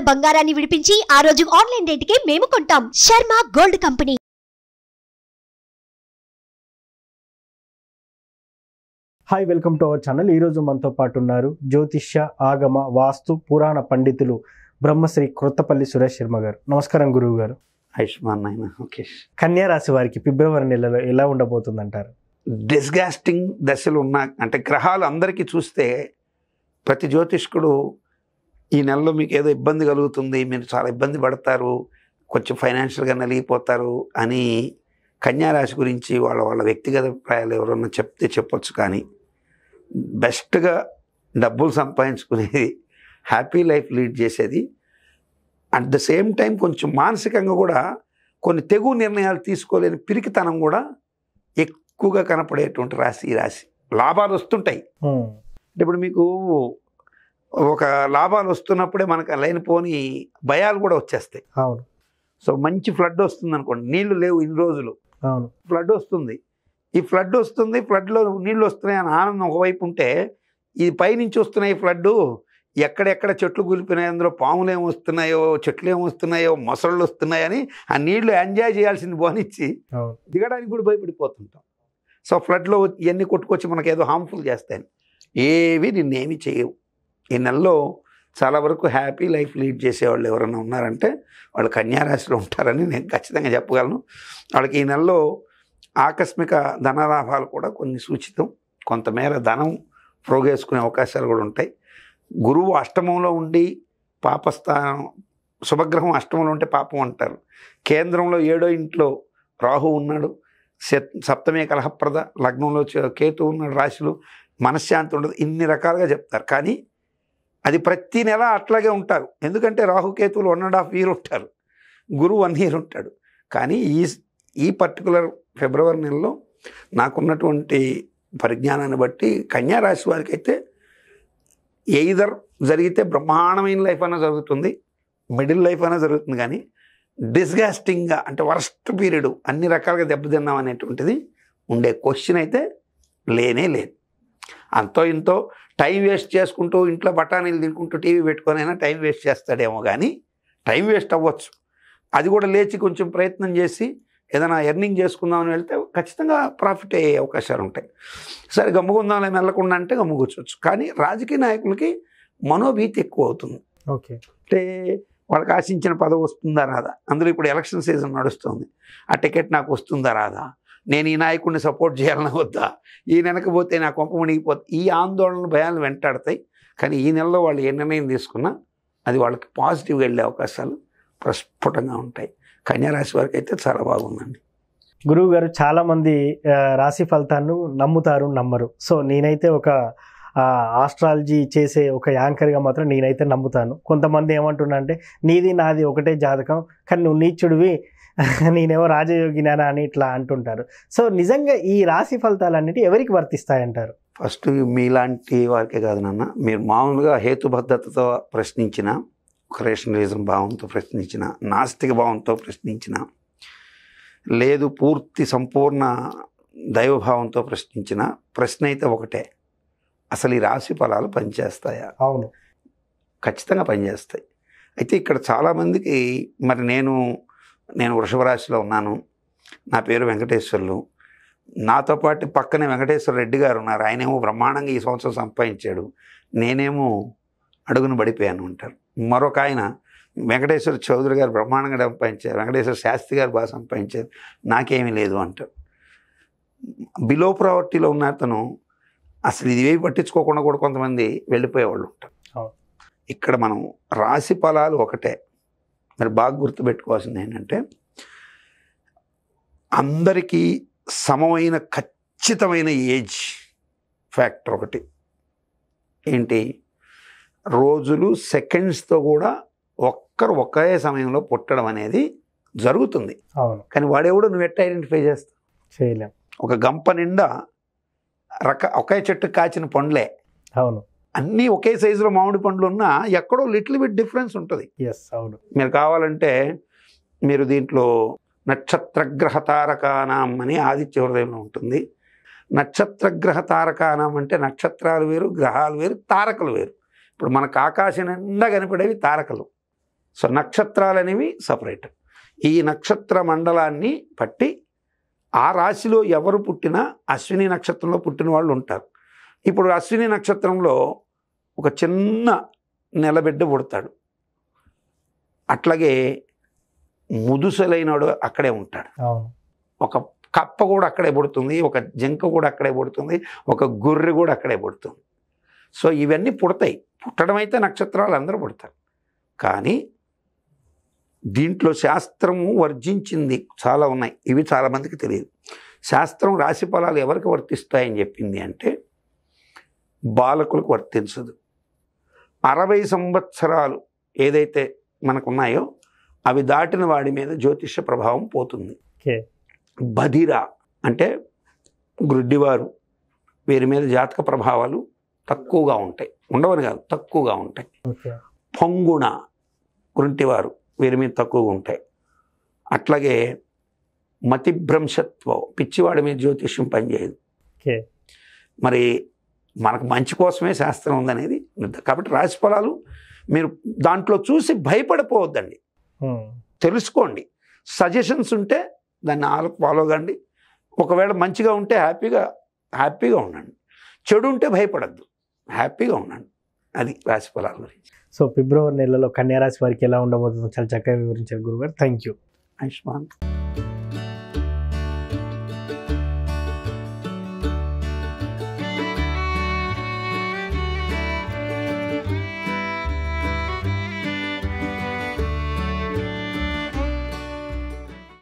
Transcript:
ఉన్న బంగారాన్ని విడిపించి ఆ రోజు ఆన్లైన్ రేటుకే మేము కొంటాం Sharma gold company hi welcome to our channel ఈరోజు మనతో పాటు ఉన్నారు జ్యోతిష్య ఆగమ వాస్తు పురాణ పండితులు బ్రహ్మశ్రీ కొత్తపల్లి సురేష్ శర్మ గారు నమస్కారం గురువు గారు ఆయుష్మాన్ నాయన ఓకే రాశి వారికి ఫిబ్రవరి నెలలో ఎలా ఉండబోతుంది అంటారు డిస్గాస్టింగ్ దశలు ఉన్న అంటే గ్రహాలు అందరికీ చూస్తే ప్రతి జ్యోతిష్కుడు ఈ నెలలో మీకు ఏదో ఇబ్బంది కలుగుతుంది మీరు చాలా ఇబ్బంది పడతారు కొంచెం ఫైనాన్షియల్గా నలిగిపోతారు అని కన్యారాశి గురించి వాళ్ళ వాళ్ళ వ్యక్తిగత అభిప్రాయాలు ఎవరన్నా చెప్తే చెప్పొచ్చు కానీ బెస్ట్గా డబ్బులు సంపాదించుకునేది హ్యాపీ లైఫ్ లీడ్ చేసేది అట్ ద సేమ్ టైం కొంచెం మానసికంగా కూడా కొన్ని తెగు నిర్ణయాలు తీసుకోలేని పిరికితనం కూడా ఎక్కువగా కనపడేటువంటి రాశి ఈ రాశి లాభాలు వస్తుంటాయి ఇప్పుడు మీకు ఒక లాభాలు వస్తున్నప్పుడే మనకు లేనిపోని భయాలు కూడా వచ్చేస్తాయి అవును సో మంచి ఫ్లడ్ వస్తుంది అనుకోండి నీళ్లు లేవు ఇన్ని రోజులు అవును ఫ్లడ్ వస్తుంది ఈ ఫ్లడ్ వస్తుంది ఫ్లడ్లో నీళ్ళు వస్తున్నాయి అని ఆనందం ఒకవైపు ఉంటే ఇది పైనుంచి వస్తున్నాయి ఫ్లడ్ ఎక్కడెక్కడ చెట్లు కూలిపోయినాయి అందులో పాములు ఏమి వస్తున్నాయో చెట్లు ఏమి వస్తున్నాయో మొసళ్ళు వస్తున్నాయని ఆ నీళ్లు ఎంజాయ్ చేయాల్సింది బోనిచ్చి దిగడానికి కూడా భయపడిపోతుంటాం సో ఫ్లడ్లో ఇవన్నీ కొట్టుకొచ్చి మనకేదో హార్మ్ఫుల్ చేస్తాయని ఏవి నిన్నేమి చేయవు ఈ నెలలో చాలా వరకు హ్యాపీ లైఫ్ లీడ్ చేసేవాళ్ళు ఎవరైనా ఉన్నారంటే వాళ్ళు కన్యారాశిలో ఉంటారని నేను ఖచ్చితంగా చెప్పగలను వాళ్ళకి ఈ నెలలో ఆకస్మిక ధన లాభాలు కూడా కొన్ని సూచితం కొంతమేర ధనం ప్రోగేసుకునే అవకాశాలు కూడా ఉంటాయి గురువు అష్టమంలో ఉండి పాపస్థానం శుభగ్రహం అష్టమంలో ఉంటే పాపం అంటారు కేంద్రంలో ఏడో ఇంట్లో రాహు ఉన్నాడు సప్తమే కలహప్రద లగ్నంలో కేతు ఉన్నాడు రాశులు మనశ్శాంతి ఉండదు ఇన్ని రకాలుగా చెప్తారు కానీ అది ప్రతి నెల అట్లాగే ఉంటారు ఎందుకంటే రాహుకేతువులు వన్ అండ్ హాఫ్ ఇయర్ ఉంటారు గురువు వన్ ఇయర్ ఉంటాడు కానీ ఈ ఈ పర్టికులర్ ఫిబ్రవరి నెలలో నాకున్నటువంటి పరిజ్ఞానాన్ని బట్టి కన్యారాశి వారికి అయితే ఎయిదర్ జరిగితే బ్రహ్మాండమైన లైఫ్ అయినా జరుగుతుంది మిడిల్ లైఫ్ అయినా జరుగుతుంది కానీ డిస్గాస్టింగ్గా అంటే వరస్ట్ పీరియడ్ అన్ని రకాలుగా దెబ్బతిన్నాం అనేటువంటిది ఉండే క్వశ్చన్ అయితే లేనే లేదు అంతో ఇంతో టైం వేస్ట్ చేసుకుంటూ ఇంట్లో బఠానీలు తినుకుంటూ టీవీ అయినా టైం వేస్ట్ చేస్తాడేమో కానీ టైం వేస్ట్ అవ్వచ్చు అది కూడా లేచి కొంచెం ప్రయత్నం చేసి ఏదైనా ఎర్నింగ్ చేసుకుందామని వెళ్తే ఖచ్చితంగా ప్రాఫిట్ అయ్యే అవకాశాలు ఉంటాయి సరే గమ్ముకుందాం వెళ్ళకుండా అంటే గమ్ముకొచ్చు కానీ రాజకీయ నాయకులకి మనోభీతి ఎక్కువ అవుతుంది ఓకే అంటే వాళ్ళకి ఆశించిన పదవి వస్తుందా రాదా అందులో ఇప్పుడు ఎలక్షన్ సీజన్ నడుస్తుంది ఆ టికెట్ నాకు వస్తుందా రాదా నేను ఈ నాయకుడిని సపోర్ట్ చేయాలని వద్దా ఈ వెనకపోతే నా కొంప మునిగిపోతే ఈ ఆందోళన భయాలు వెంటాడతాయి కానీ ఈ నెలలో వాళ్ళు ఏ నిర్ణయం తీసుకున్నా అది వాళ్ళకి పాజిటివ్గా వెళ్ళే అవకాశాలు ప్రస్ఫుటంగా ఉంటాయి కన్యారాశి వారికి అయితే చాలా బాగుందండి గురువు గారు చాలామంది రాశి ఫలితాన్ని నమ్ముతారు నమ్మరు సో నేనైతే ఒక ఆస్ట్రాలజీ చేసే ఒక యాంకర్గా మాత్రం నేనైతే నమ్ముతాను కొంతమంది ఏమంటున్నా అంటే నీది నాది ఒకటే జాతకం కానీ నువ్వు నీచుడివి నేనేమో రాజయోగినానా అని ఇట్లా అంటుంటారు సో నిజంగా ఈ రాశి ఫలితాలు అన్నిటి ఎవరికి వర్తిస్తాయంటారు ఫస్ట్ మీలాంటి వారికే కాదు నాన్న మీరు మామూలుగా హేతుబద్ధతతో ప్రశ్నించిన క్రేషనలిజం భావంతో ప్రశ్నించిన నాస్తిక భావంతో ప్రశ్నించిన లేదు పూర్తి సంపూర్ణ దైవభావంతో ప్రశ్నించిన ప్రశ్న అయితే ఒకటే అసలు ఈ రాశి ఫలాలు పనిచేస్తాయా అవును ఖచ్చితంగా పనిచేస్తాయి అయితే ఇక్కడ చాలామందికి మరి నేను నేను వృషభరాశిలో ఉన్నాను నా పేరు వెంకటేశ్వర్లు నాతో పాటు పక్కనే వెంకటేశ్వర రెడ్డి గారు ఉన్నారు ఆయనేమో బ్రహ్మాండంగా ఈ సంవత్సరం సంపాదించాడు నేనేమో అడుగును పడిపోయాను అంటారు మరొక ఆయన వెంకటేశ్వర చౌదరి గారు బ్రహ్మాండంగా సంపాదించారు వెంకటేశ్వర శాస్త్రి గారు బాగా సంపాదించారు నాకేమీ లేదు అంటారు బిలో ప్రావర్టీలో ఉన్న అతను అసలు ఇదివే పట్టించుకోకుండా కూడా కొంతమంది వెళ్ళిపోయేవాళ్ళు ఉంటారు ఇక్కడ మనం రాశి ఫలాలు ఒకటే మరి బాగా గుర్తుపెట్టుకోవాల్సింది ఏంటంటే అందరికీ సమమైన ఖచ్చితమైన ఏజ్ ఫ్యాక్టర్ ఒకటి ఏంటి రోజులు సెకండ్స్తో కూడా ఒక్కరు ఒకే సమయంలో పుట్టడం అనేది జరుగుతుంది కానీ కానీ వాడేవాడు నువ్వు ఎట్ట ఐడెంటిఫై చేస్తావు చేయలేం ఒక గంప నిండా రక ఒకే చెట్టు కాచిన పండ్లే అవును అన్నీ ఒకే సైజులో మామిడి పండ్లు ఉన్నా ఎక్కడో లిటిల్ బిట్ డిఫరెన్స్ ఉంటుంది ఎస్ అవును మీరు కావాలంటే మీరు దీంట్లో నక్షత్ర గ్రహ తారకానాం అని ఆదిత్య హృదయంలో ఉంటుంది నక్షత్ర గ్రహ తారకానాం అంటే నక్షత్రాలు వేరు గ్రహాలు వేరు తారకలు వేరు ఇప్పుడు మనకు ఆకాశం నిండా కనపడేవి తారకలు సో నక్షత్రాలు అనేవి సపరేట్ ఈ నక్షత్ర మండలాన్ని పట్టి ఆ రాశిలో ఎవరు పుట్టినా అశ్విని నక్షత్రంలో పుట్టిన వాళ్ళు ఉంటారు ఇప్పుడు అశ్విని నక్షత్రంలో ఒక చిన్న నెలబిడ్డ పుడతాడు అట్లాగే ముదుసలైనడు అక్కడే ఉంటాడు ఒక కప్ప కూడా అక్కడే పుడుతుంది ఒక జింక కూడా అక్కడే పుడుతుంది ఒక గొర్రె కూడా అక్కడే పుడుతుంది సో ఇవన్నీ పుడతాయి పుట్టడం అయితే నక్షత్రాలు అందరూ పుడతారు కానీ దీంట్లో శాస్త్రము వర్జించింది చాలా ఉన్నాయి ఇవి చాలామందికి తెలియదు శాస్త్రం రాశి ఫలాలు ఎవరికి వర్తిస్తాయని చెప్పింది అంటే బాలకులకు వర్తించదు అరవై సంవత్సరాలు ఏదైతే మనకున్నాయో అవి దాటిన వాడి మీద జ్యోతిష ప్రభావం పోతుంది బధిర అంటే గ్రుడ్డివారు వీరి మీద జాతక ప్రభావాలు తక్కువగా ఉంటాయి ఉండవని కాదు తక్కువగా ఉంటాయి పొంగుణ గురింటివారు వీరి మీద తక్కువగా ఉంటాయి అట్లాగే మతిభ్రంశత్వం పిచ్చివాడి మీద జ్యోతిష్యం పనిచేయదు మరి మనకు మంచి కోసమే శాస్త్రం ఉందనేది కాబట్టి రాశి ఫలాలు మీరు దాంట్లో చూసి భయపడిపోవద్దండి తెలుసుకోండి సజెషన్స్ ఉంటే దాన్ని ఆలకు ఫాలో కండి ఒకవేళ మంచిగా ఉంటే హ్యాపీగా హ్యాపీగా ఉండండి చెడు ఉంటే భయపడద్దు హ్యాపీగా ఉండండి అది రాశి ఫలాల గురించి సో ఫిబ్రవరి నెలలో కన్యారాశి వారికి ఎలా ఉండబోతుందో చాలా చక్కగా వివరించారు గురుగారు థ్యాంక్ యూ ఐష్మాన్